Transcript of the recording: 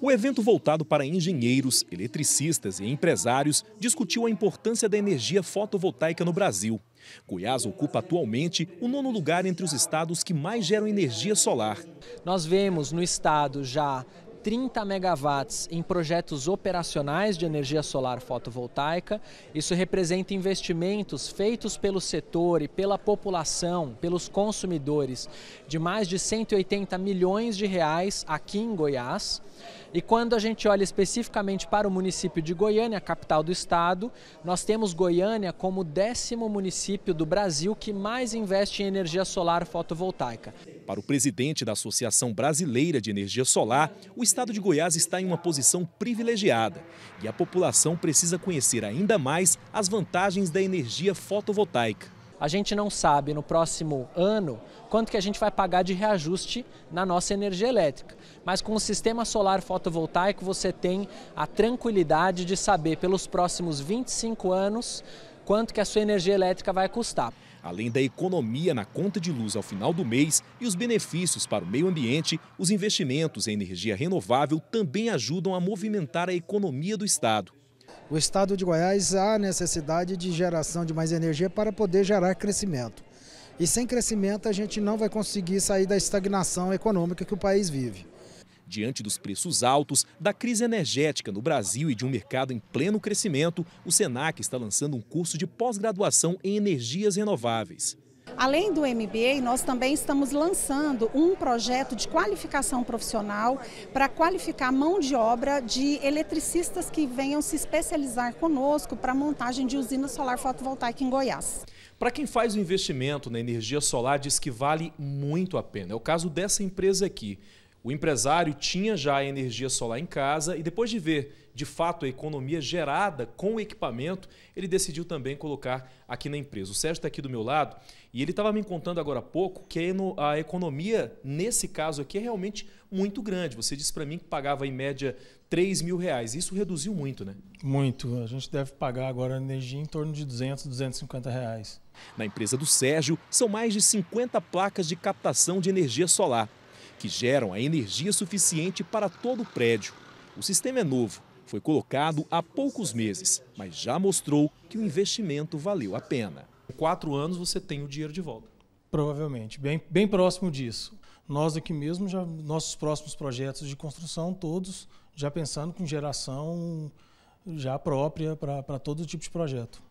O evento voltado para engenheiros, eletricistas e empresários discutiu a importância da energia fotovoltaica no Brasil. Goiás ocupa atualmente o nono lugar entre os estados que mais geram energia solar. Nós vemos no estado já 30 megawatts em projetos operacionais de energia solar fotovoltaica. Isso representa investimentos feitos pelo setor e pela população, pelos consumidores, de mais de 180 milhões de reais aqui em Goiás. E quando a gente olha especificamente para o município de Goiânia, capital do estado, nós temos Goiânia como o décimo município do Brasil que mais investe em energia solar fotovoltaica. Para o presidente da Associação Brasileira de Energia Solar, o estado de Goiás está em uma posição privilegiada e a população precisa conhecer ainda mais as vantagens da energia fotovoltaica a gente não sabe no próximo ano quanto que a gente vai pagar de reajuste na nossa energia elétrica. Mas com o sistema solar fotovoltaico você tem a tranquilidade de saber pelos próximos 25 anos quanto que a sua energia elétrica vai custar. Além da economia na conta de luz ao final do mês e os benefícios para o meio ambiente, os investimentos em energia renovável também ajudam a movimentar a economia do estado o estado de Goiás há necessidade de geração de mais energia para poder gerar crescimento. E sem crescimento a gente não vai conseguir sair da estagnação econômica que o país vive. Diante dos preços altos, da crise energética no Brasil e de um mercado em pleno crescimento, o SENAC está lançando um curso de pós-graduação em energias renováveis. Além do MBA, nós também estamos lançando um projeto de qualificação profissional para qualificar mão de obra de eletricistas que venham se especializar conosco para montagem de usina solar fotovoltaica em Goiás. Para quem faz o investimento na energia solar, diz que vale muito a pena. É o caso dessa empresa aqui. O empresário tinha já a energia solar em casa e depois de ver, de fato, a economia gerada com o equipamento, ele decidiu também colocar aqui na empresa. O Sérgio está aqui do meu lado e ele estava me contando agora há pouco que a economia, nesse caso aqui, é realmente muito grande. Você disse para mim que pagava em média 3 mil reais. Isso reduziu muito, né? Muito. A gente deve pagar agora energia em torno de 200, 250 reais. Na empresa do Sérgio, são mais de 50 placas de captação de energia solar que geram a energia suficiente para todo o prédio. O sistema é novo, foi colocado há poucos meses, mas já mostrou que o investimento valeu a pena. Em quatro anos você tem o dinheiro de volta. Provavelmente, bem, bem próximo disso. Nós aqui mesmo, já, nossos próximos projetos de construção, todos já pensando com geração já própria para todo tipo de projeto.